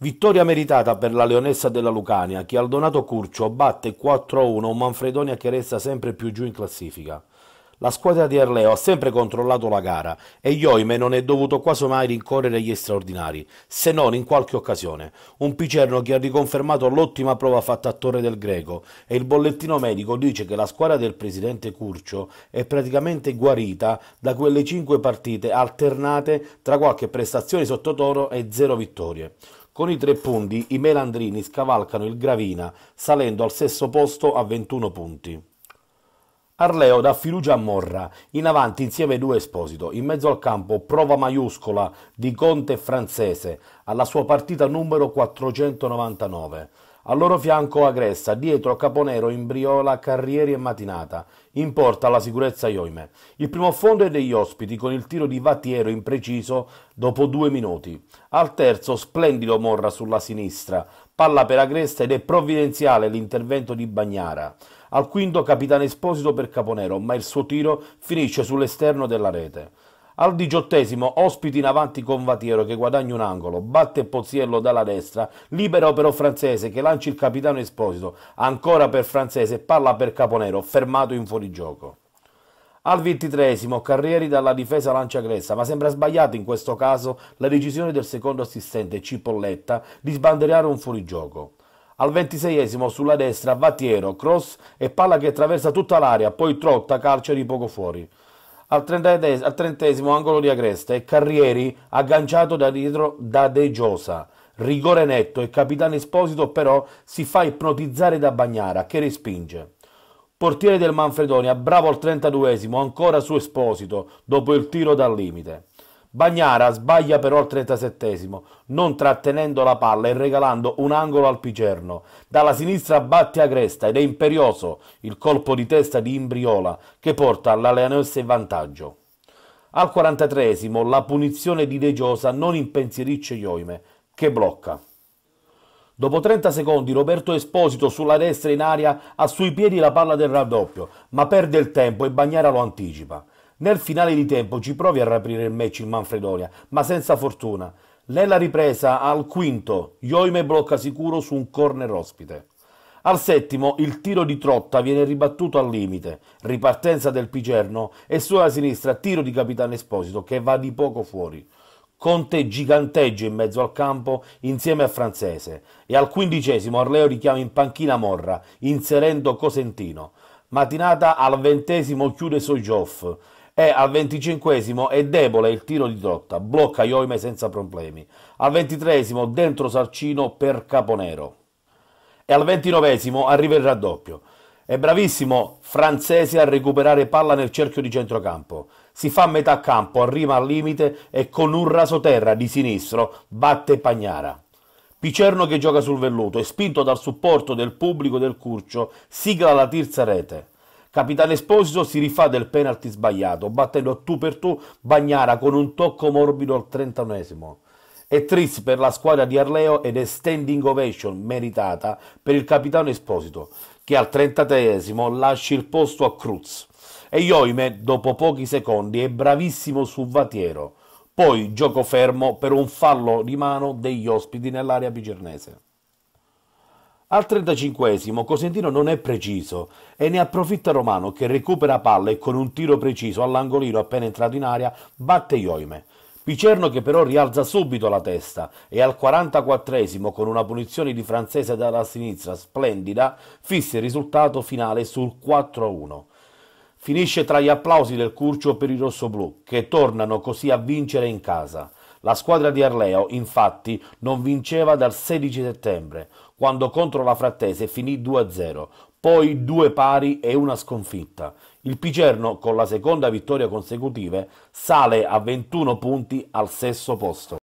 Vittoria meritata per la Leonessa della Lucania, che al Donato Curcio batte 4-1 un Manfredonia che resta sempre più giù in classifica. La squadra di Arleo ha sempre controllato la gara e Ioime non è dovuto quasi mai rincorrere gli straordinari, se non in qualche occasione. Un Picerno che ha riconfermato l'ottima prova fatta a Torre del Greco e il bollettino medico dice che la squadra del presidente Curcio è praticamente guarita da quelle 5 partite alternate tra qualche prestazione sottotono e zero vittorie. Con i tre punti i Melandrini scavalcano il Gravina, salendo al sesto posto a 21 punti. Arleo dà fiducia a Morra, in avanti insieme ai due Esposito, in mezzo al campo prova maiuscola di Conte francese alla sua partita numero 499. Al loro fianco Agressa, dietro Caponero, Imbriola, Carrieri e Matinata. In porta la sicurezza Ioime. Il primo fondo è degli ospiti con il tiro di Vattiero impreciso dopo due minuti. Al terzo splendido Morra sulla sinistra, palla per Agresta ed è provvidenziale l'intervento di Bagnara. Al quinto capitano Esposito per Caponero, ma il suo tiro finisce sull'esterno della rete. Al diciottesimo, ospiti in avanti con Vatiero che guadagna un angolo, batte Pozziello dalla destra, libero però Francese che lancia il capitano Esposito, ancora per Francese, palla per Caponero, fermato in fuorigioco. Al ventitresimo, Carrieri dalla difesa lancia Gressa, ma sembra sbagliata in questo caso la decisione del secondo assistente Cipolletta di sbandereare un fuorigioco. Al ventiseiesimo sulla destra Vatiero, cross e palla che attraversa tutta l'area, poi Trotta calcia di poco fuori. Al, al trentesimo angolo di Agresta e Carrieri agganciato da dietro da De Giosa. Rigore netto e capitano Esposito però si fa ipnotizzare da Bagnara che respinge. Portiere del Manfredonia, bravo al 32esimo, ancora su Esposito dopo il tiro dal limite. Bagnara sbaglia però al 37 non trattenendo la palla e regalando un angolo al Picerno. Dalla sinistra batte Agresta ed è imperioso il colpo di testa di Imbriola che porta l'Aleanese in vantaggio. Al 43 la punizione di De Giosa non impensierisce Ioime che blocca. Dopo 30 secondi Roberto Esposito sulla destra in aria ha sui piedi la palla del raddoppio, ma perde il tempo e Bagnara lo anticipa. Nel finale di tempo ci provi a riaprire il match in Manfredonia, ma senza fortuna. Nella ripresa al quinto, Ioime blocca sicuro su un corner ospite. Al settimo il tiro di Trotta viene ribattuto al limite, ripartenza del Picerno e sulla sinistra tiro di Capitano Esposito che va di poco fuori. Conte giganteggia in mezzo al campo insieme a Francese e al quindicesimo Arleo richiama in panchina Morra inserendo Cosentino. Matinata al ventesimo chiude Sojoff e al 25 è debole il tiro di Trotta, blocca Ioime senza problemi. Al 23 dentro Sarcino per Caponero. E al 29 arriva il raddoppio. È bravissimo Francese a recuperare palla nel cerchio di centrocampo. Si fa metà campo, arriva al limite e con un raso terra di sinistro batte Pagnara. Picerno che gioca sul velluto e spinto dal supporto del pubblico del Curcio sigla la terza rete. Capitano Esposito si rifà del penalty sbagliato, battendo tu per tu Bagnara con un tocco morbido al 31esimo. È triste per la squadra di Arleo ed è standing ovation meritata per il capitano Esposito, che al 33esimo lascia il posto a Cruz. E Ioime, dopo pochi secondi, è bravissimo su Vatiero. Poi gioco fermo per un fallo di mano degli ospiti nell'area pigernese. Al 35 Cosentino non è preciso e ne approfitta Romano che recupera palla e con un tiro preciso all'angolino appena entrato in aria batte Ioime. Picerno che però rialza subito la testa e al 44 con una punizione di francese dalla sinistra splendida fissa il risultato finale sul 4-1. Finisce tra gli applausi del Curcio per i rossoblù che tornano così a vincere in casa. La squadra di Arleo, infatti, non vinceva dal 16 settembre, quando contro la Frattese finì 2-0, poi due pari e una sconfitta. Il Picerno, con la seconda vittoria consecutive, sale a 21 punti al sesto posto.